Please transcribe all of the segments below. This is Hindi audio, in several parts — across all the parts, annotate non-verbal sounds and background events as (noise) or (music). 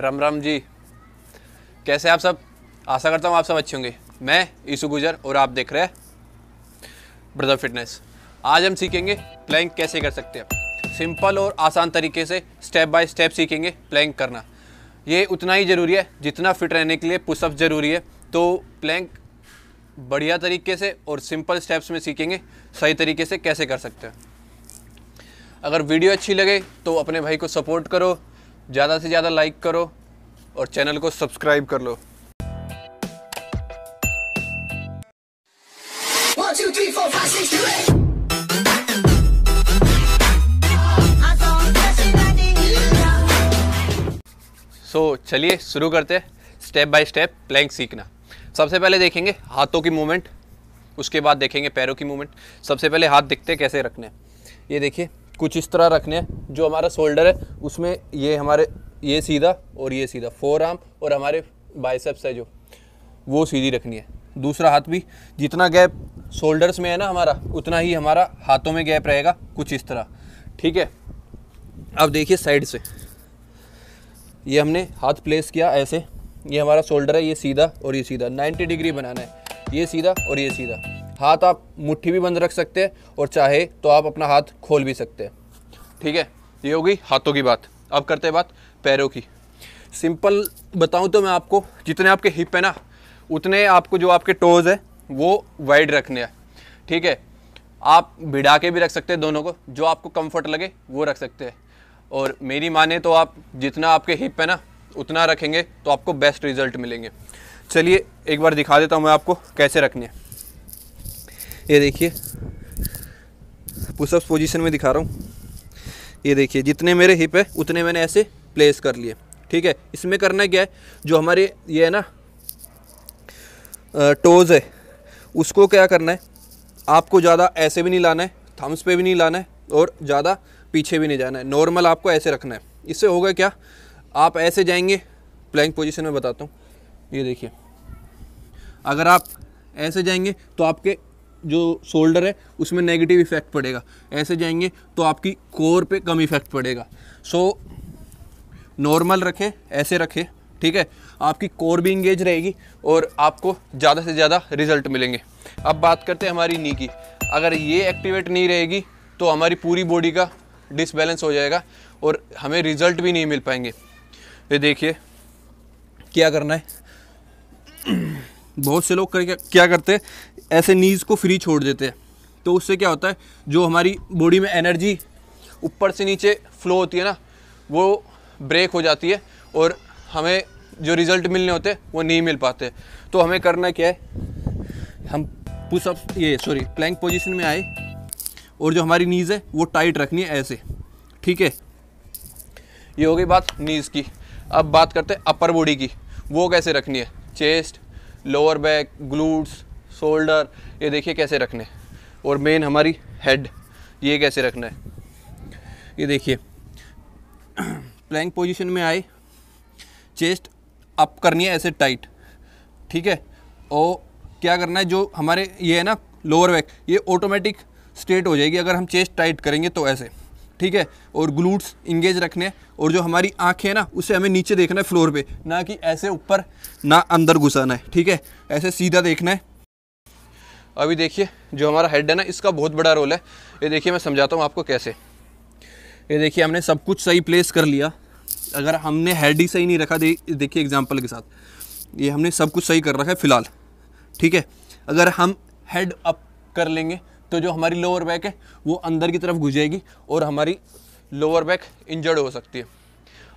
राम राम जी कैसे आप सब आशा करता हूँ आप सब अच्छे होंगे मैं ईसु गुजर और आप देख रहे हैं ब्रदर फिटनेस आज हम सीखेंगे प्लैंक कैसे कर सकते हैं सिंपल और आसान तरीके से स्टेप बाय स्टेप सीखेंगे प्लैंक करना ये उतना ही ज़रूरी है जितना फिट रहने के लिए पुशअप ज़रूरी है तो प्लैंक बढ़िया तरीके से और सिंपल स्टेप्स में सीखेंगे सही तरीके से कैसे कर सकते हैं अगर वीडियो अच्छी लगे तो अपने भाई को सपोर्ट करो ज़्यादा से ज़्यादा लाइक करो और चैनल को सब्सक्राइब कर लो सो so, चलिए शुरू करते हैं स्टेप बाय स्टेप प्लैंक सीखना सबसे पहले देखेंगे हाथों की मूवमेंट उसके बाद देखेंगे पैरों की मूवमेंट सबसे पहले हाथ दिखते कैसे रखने हैं ये देखिए कुछ इस तरह रखने हैं जो हमारा शोल्डर है उसमें ये हमारे ये सीधा और ये सीधा फोर आर्म और हमारे बाइसेप्स है जो वो सीधी रखनी है दूसरा हाथ भी जितना गैप शोल्डर्स में है ना हमारा उतना ही हमारा हाथों में गैप रहेगा कुछ इस तरह ठीक है अब देखिए साइड से ये हमने हाथ प्लेस किया ऐसे ये हमारा शोल्डर है ये सीधा और ये सीधा 90 डिग्री बनाना है ये सीधा और ये सीधा हाथ आप मुट्ठी भी बंद रख सकते हैं और चाहे तो आप अपना हाथ खोल भी सकते हैं ठीक है ये हो गई हाथों की बात अब करते हैं बात पैरों की सिंपल बताऊं तो मैं आपको जितने आपके हिप है ना उतने आपको जो आपके टोज़ है वो वाइड रखने हैं ठीक है आप भिड़ा के भी रख सकते हैं दोनों को जो आपको कंफर्ट लगे वो रख सकते हैं और मेरी माने तो आप जितना आपके हिप है ना उतना रखेंगे तो आपको बेस्ट रिजल्ट मिलेंगे चलिए एक बार दिखा देता हूँ मैं आपको कैसे रखने हैं ये देखिए पुशअप्स पोजीशन में दिखा रहा हूँ ये देखिए जितने मेरे हिप है उतने मैंने ऐसे प्लेस कर लिए ठीक है इसमें करना क्या है जो हमारे ये है ना टोज़ है उसको क्या करना है आपको ज़्यादा ऐसे भी नहीं लाना है थम्स पे भी नहीं लाना है और ज़्यादा पीछे भी नहीं जाना है नॉर्मल आपको ऐसे रखना है इससे होगा क्या आप ऐसे जाएंगे प्लैंक पोजीशन में बताता हूँ ये देखिए अगर आप ऐसे जाएंगे तो आपके जो शोल्डर है उसमें नेगेटिव इफेक्ट पड़ेगा ऐसे जाएंगे तो आपकी कोर पे कम इफेक्ट पड़ेगा सो नॉर्मल रखें ऐसे रखें ठीक है आपकी कोर भी इंगेज रहेगी और आपको ज़्यादा से ज़्यादा रिजल्ट मिलेंगे अब बात करते हैं हमारी नी की अगर ये एक्टिवेट नहीं रहेगी तो हमारी पूरी बॉडी का डिसबैलेंस हो जाएगा और हमें रिजल्ट भी नहीं मिल पाएंगे ये देखिए क्या करना है बहुत से लोग कर क्या करते हैं ऐसे नीज़ को फ्री छोड़ देते हैं तो उससे क्या होता है जो हमारी बॉडी में एनर्जी ऊपर से नीचे फ्लो होती है ना वो ब्रेक हो जाती है और हमें जो रिज़ल्ट मिलने होते हैं वो नहीं मिल पाते तो हमें करना क्या है हम पुशअप ये सॉरी प्लैंक पोजीशन में आए और जो हमारी नीज़ है वो टाइट रखनी है ऐसे ठीक है ये हो गई बात नीज़ की अब बात करते हैं अपर बॉडी की वो कैसे रखनी है chest lower back glutes shoulder ये देखिए कैसे रखने और मेन हमारी हेड ये कैसे रखना है ये देखिए प्लैंक (clears throat) पोजीशन में आए चेस्ट अप करनी है ऐसे टाइट ठीक है और क्या करना है जो हमारे ये है ना लोअर बैक ये ऑटोमेटिक स्ट्रेट हो जाएगी अगर हम चेस्ट टाइट करेंगे तो ऐसे ठीक है और ग्लूट्स इंगेज रखने और जो हमारी आंखें हैं ना उसे हमें नीचे देखना है फ्लोर पे ना कि ऐसे ऊपर ना अंदर घुसाना है ठीक है ऐसे सीधा देखना है अभी देखिए जो हमारा हेड है ना इसका बहुत बड़ा रोल है ये देखिए मैं समझाता हूँ आपको कैसे ये देखिए हमने सब कुछ सही प्लेस कर लिया अगर हमने हेड ही सही नहीं रखा देखिए एग्जाम्पल के साथ ये हमने सब कुछ सही कर रखा है फ़िलहाल ठीक है अगर हम हेड अप कर लेंगे तो जो हमारी लोअर बैक है वो अंदर की तरफ घुसेगी और हमारी लोअर बैक इंजर्ड हो सकती है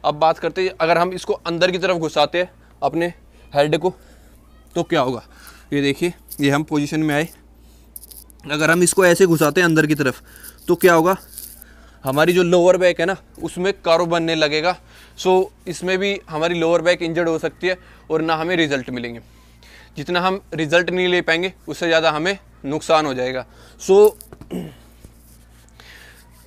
अब बात करते हैं अगर हम इसको अंदर की तरफ घुसाते हैं अपने हेड को तो क्या होगा ये देखिए ये हम पोजीशन में आए अगर हम इसको ऐसे घुसाते हैं अंदर की तरफ तो क्या होगा हमारी जो लोअर बैक है ना उसमें कारो बनने लगेगा सो इसमें भी हमारी लोअर बैक इंजर्ड हो सकती है और ना हमें रिजल्ट मिलेंगे जितना हम रिज़ल्ट नहीं ले पाएंगे उससे ज़्यादा हमें नुकसान हो जाएगा सो so,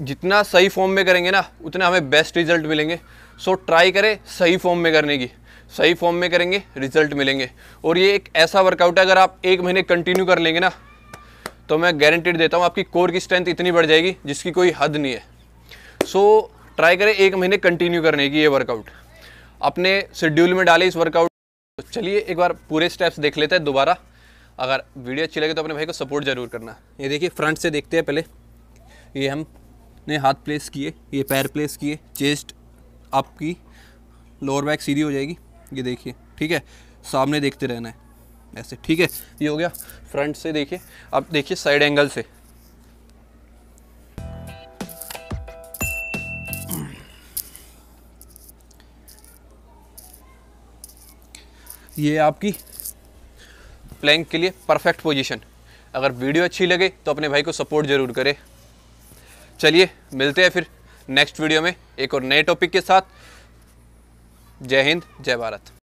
जितना सही फॉर्म में करेंगे ना उतना हमें बेस्ट रिजल्ट मिलेंगे सो so, ट्राई करें सही फॉर्म में करने की सही फॉर्म में करेंगे रिजल्ट मिलेंगे और ये एक ऐसा वर्कआउट है अगर आप एक महीने कंटिन्यू कर लेंगे ना तो मैं गारंटीड देता हूँ आपकी कोर की स्ट्रेंथ इतनी बढ़ जाएगी जिसकी कोई हद नहीं है सो so, ट्राई करें एक महीने कंटिन्यू करने की ये वर्कआउट अपने शेड्यूल में डालें इस वर्कआउट तो चलिए एक बार पूरे स्टेप्स देख लेते हैं दोबारा अगर वीडियो अच्छी लगे तो अपने भाई को सपोर्ट ज़रूर करना ये देखिए फ्रंट से देखते हैं पहले ये हम ने हाथ प्लेस किए ये पैर प्लेस किए चेस्ट आपकी लोअर बैक सीधी हो जाएगी ये देखिए ठीक है सामने देखते रहना है ऐसे ठीक है ये हो गया फ्रंट से देखिए अब देखिए साइड एंगल से ये आपकी प्लैंक के लिए परफेक्ट पोजीशन अगर वीडियो अच्छी लगे तो अपने भाई को सपोर्ट ज़रूर करें चलिए मिलते हैं फिर नेक्स्ट वीडियो में एक और नए टॉपिक के साथ जय हिंद जय भारत